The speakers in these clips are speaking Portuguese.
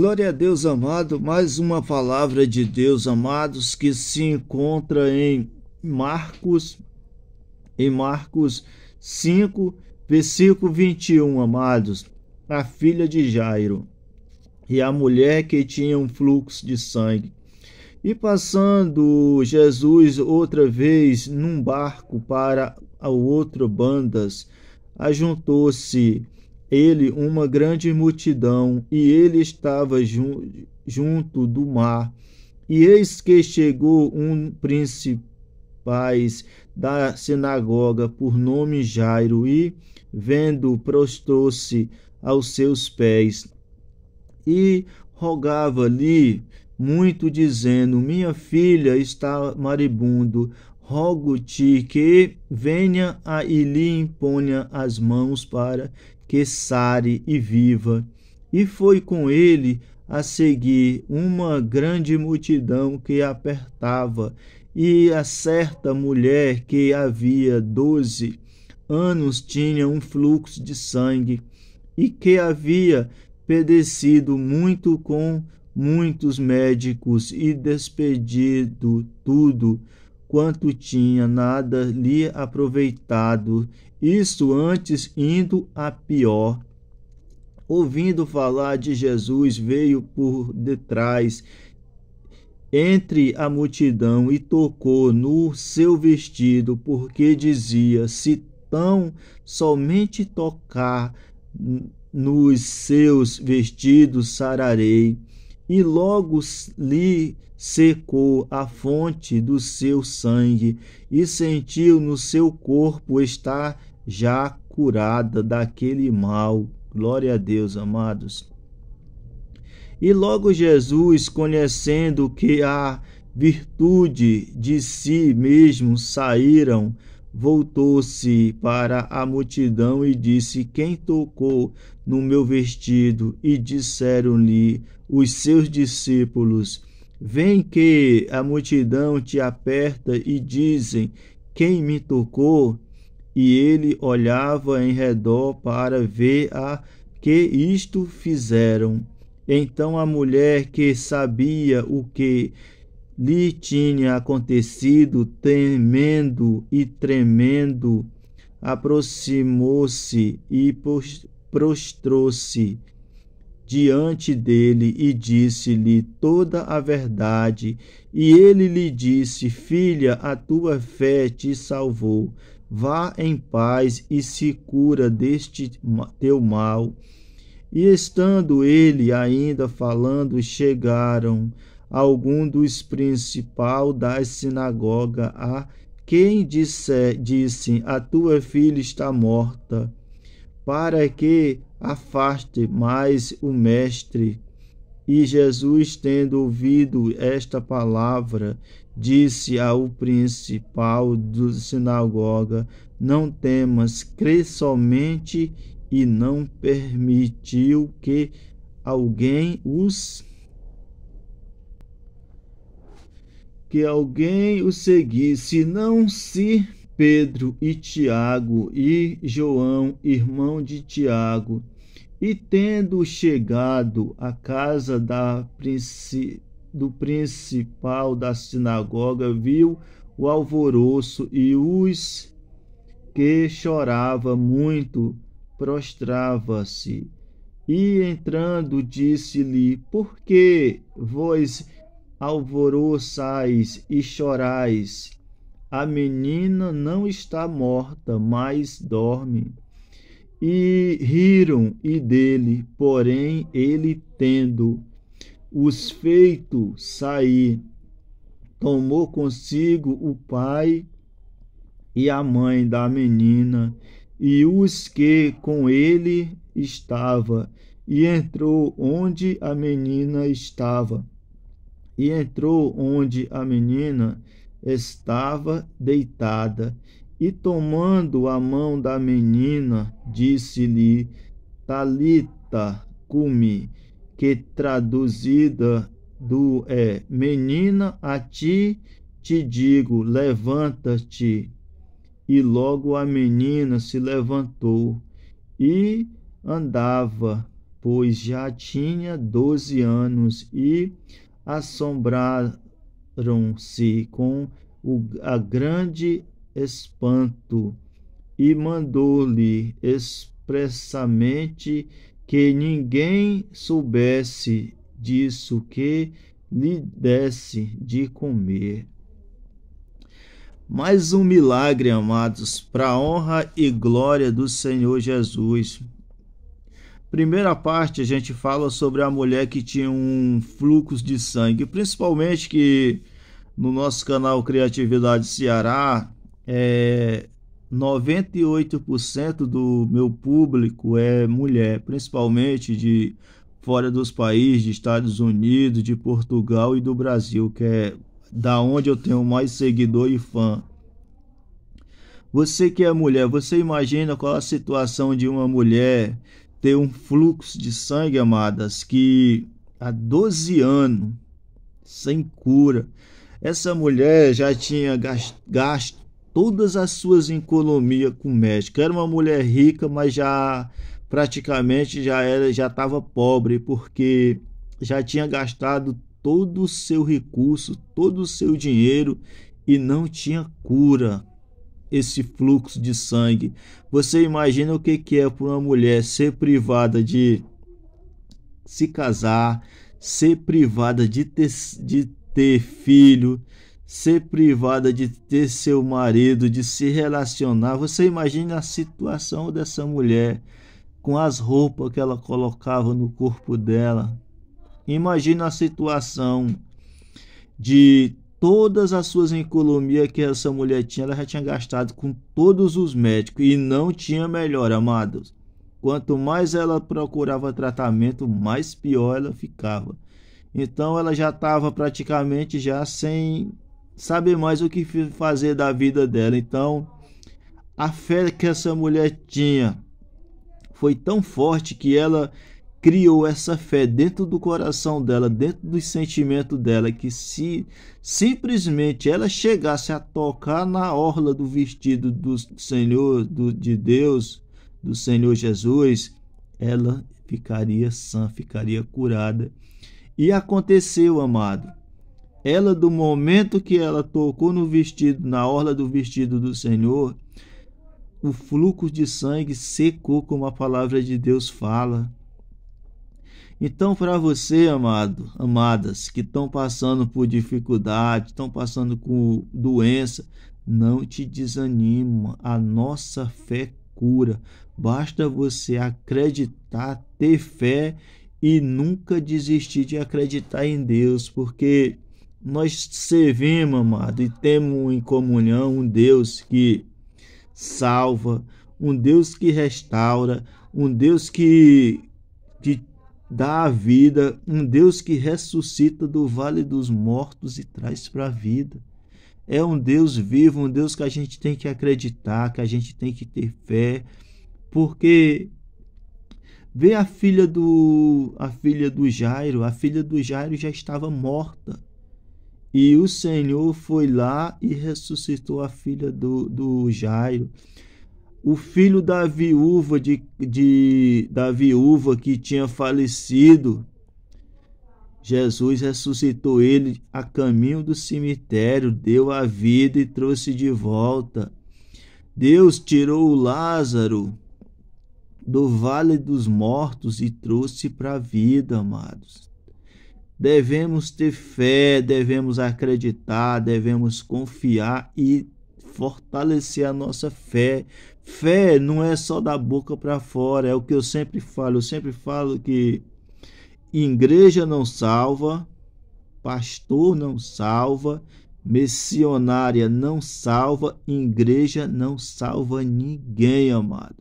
Glória a Deus amado, mais uma palavra de Deus amados que se encontra em Marcos em Marcos 5, versículo 21, amados. A filha de Jairo e a mulher que tinha um fluxo de sangue. E passando Jesus outra vez num barco para a outra bandas, ajuntou-se ele uma grande multidão, e ele estava jun junto do mar. E eis que chegou um principais da sinagoga, por nome Jairo, e, vendo, prostrou-se aos seus pés e rogava-lhe muito, dizendo: Minha filha está maribundo, rogo-te que venha e lhe imponha as mãos para que sare e viva. E foi com ele a seguir uma grande multidão que apertava, e a certa mulher que havia doze anos tinha um fluxo de sangue, e que havia pedecido muito com muitos médicos e despedido tudo quanto tinha, nada lhe aproveitado, isto antes indo a pior. Ouvindo falar de Jesus, veio por detrás entre a multidão e tocou no seu vestido, porque dizia: Se tão somente tocar nos seus vestidos, sararei. E logo lhe secou a fonte do seu sangue, e sentiu no seu corpo estar já curada daquele mal. Glória a Deus, amados. E logo Jesus, conhecendo que a virtude de si mesmo saíram, voltou-se para a multidão e disse: Quem tocou no meu vestido? E disseram-lhe os seus discípulos: Vem que a multidão te aperta e dizem: Quem me tocou? e ele olhava em redor para ver a que isto fizeram. Então a mulher que sabia o que lhe tinha acontecido, temendo e tremendo, aproximou-se e prostrou-se diante dele e disse-lhe toda a verdade. E ele lhe disse: Filha, a tua fé te salvou. Vá em paz e se cura deste teu mal. E estando ele ainda falando, chegaram algum dos principal da sinagoga a quem disse, disse a tua filha está morta, para que afaste mais o mestre e Jesus, tendo ouvido esta palavra, disse ao principal da sinagoga: Não temas, crê somente, e não permitiu que alguém os que alguém o seguisse, não se Pedro e Tiago e João, irmão de Tiago, e tendo chegado à casa da, do principal da sinagoga, viu o alvoroço e os que chorava muito, prostrava-se. E entrando, disse-lhe: Por que vós alvoroçais e chorais? A menina não está morta, mas dorme e riram e dele, porém ele tendo os feito sair, tomou consigo o pai e a mãe da menina e os que com ele estava e entrou onde a menina estava e entrou onde a menina estava deitada e tomando a mão da menina, disse-lhe: Talita cumi, que traduzida do é: Menina, a ti te digo, levanta-te. E logo a menina se levantou e andava, pois já tinha doze anos, e assombraram-se com a grande espanto e mandou-lhe expressamente que ninguém soubesse disso que lhe desse de comer. Mais um milagre, amados, para a honra e glória do Senhor Jesus. Primeira parte a gente fala sobre a mulher que tinha um fluxo de sangue, principalmente que no nosso canal Criatividade Ceará é, 98% do meu público é mulher, principalmente de fora dos países, de Estados Unidos, de Portugal e do Brasil, que é da onde eu tenho mais seguidor e fã. Você que é mulher, você imagina qual a situação de uma mulher ter um fluxo de sangue, amadas, que há 12 anos sem cura. Essa mulher já tinha gasto todas as suas economias com o médico. Era uma mulher rica, mas já praticamente já era, já estava pobre porque já tinha gastado todo o seu recurso, todo o seu dinheiro e não tinha cura esse fluxo de sangue. Você imagina o que que é para uma mulher ser privada de se casar, ser privada de ter, de ter filho, ser privada de ter seu marido, de se relacionar. Você imagina a situação dessa mulher com as roupas que ela colocava no corpo dela. Imagina a situação de todas as suas encolmias que essa mulher tinha, ela já tinha gastado com todos os médicos e não tinha melhor, amados. Quanto mais ela procurava tratamento, mais pior ela ficava. Então ela já estava praticamente já sem sabe mais o que fazer da vida dela. Então, a fé que essa mulher tinha foi tão forte que ela criou essa fé dentro do coração dela, dentro do sentimento dela, que se simplesmente ela chegasse a tocar na orla do vestido do Senhor, do, de Deus, do Senhor Jesus, ela ficaria sã, ficaria curada. E aconteceu, amado. Ela, do momento que ela tocou no vestido, na orla do vestido do Senhor, o fluxo de sangue secou, como a palavra de Deus fala. Então, para você, amado, amadas, que estão passando por dificuldade, estão passando com doença, não te desanima. A nossa fé cura. Basta você acreditar, ter fé e nunca desistir de acreditar em Deus, porque nós servimos, amado, e temos em comunhão um Deus que salva, um Deus que restaura, um Deus que, que dá a vida, um Deus que ressuscita do vale dos mortos e traz para a vida. É um Deus vivo, um Deus que a gente tem que acreditar, que a gente tem que ter fé, porque vê a filha do a filha do Jairo, a filha do Jairo já estava morta. E o Senhor foi lá e ressuscitou a filha do, do Jairo. O filho da viúva de, de, da viúva que tinha falecido, Jesus ressuscitou ele a caminho do cemitério, deu a vida e trouxe de volta. Deus tirou o Lázaro do vale dos mortos e trouxe para a vida, amados devemos ter fé, devemos acreditar, devemos confiar e fortalecer a nossa fé. Fé não é só da boca para fora, é o que eu sempre falo. Eu sempre falo que igreja não salva, pastor não salva, missionária não salva, igreja não salva ninguém, amado.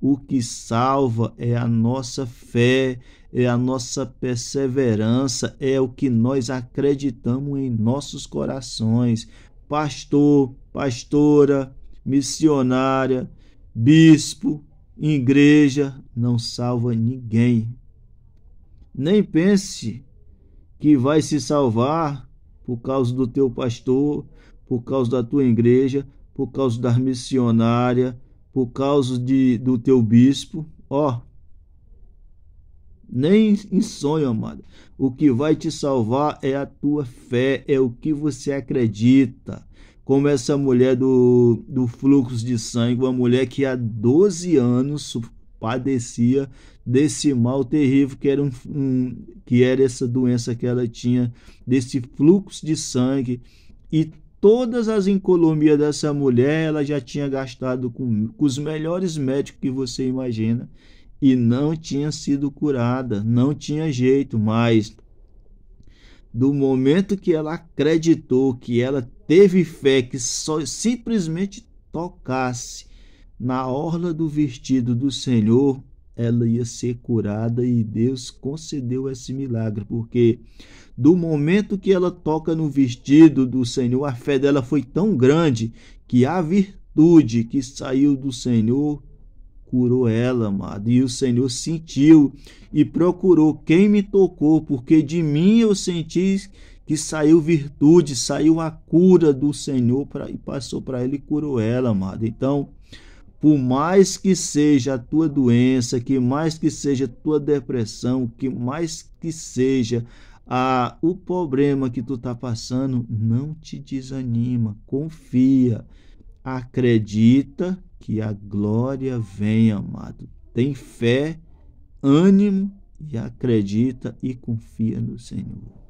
O que salva é a nossa fé, é a nossa perseverança, é o que nós acreditamos em nossos corações. Pastor, pastora, missionária, bispo, igreja, não salva ninguém. Nem pense que vai se salvar por causa do teu pastor, por causa da tua igreja, por causa da missionária, por causa de, do teu bispo, ó, nem em sonho, amado. O que vai te salvar é a tua fé, é o que você acredita. Como essa mulher do, do fluxo de sangue, uma mulher que há 12 anos padecia desse mal terrível que era, um, um, que era essa doença que ela tinha, desse fluxo de sangue. E todas as encolomias dessa mulher, ela já tinha gastado com, com, os melhores médicos que você imagina e não tinha sido curada, não tinha jeito mais. Do momento que ela acreditou, que ela teve fé, que só simplesmente tocasse na orla do vestido do Senhor, ela ia ser curada e Deus concedeu esse milagre, porque do momento que ela toca no vestido do Senhor, a fé dela foi tão grande que a virtude que saiu do Senhor curou ela, amado. E o Senhor sentiu e procurou quem me tocou, porque de mim eu senti que saiu virtude, saiu a cura do Senhor pra, e passou para ele e curou ela, amado. Então, por mais que seja a tua doença, que mais que seja a tua depressão, que mais que seja a, o problema que tu está passando, não te desanima, confia, acredita que a glória vem, amado. Tem fé, ânimo e acredita e confia no Senhor.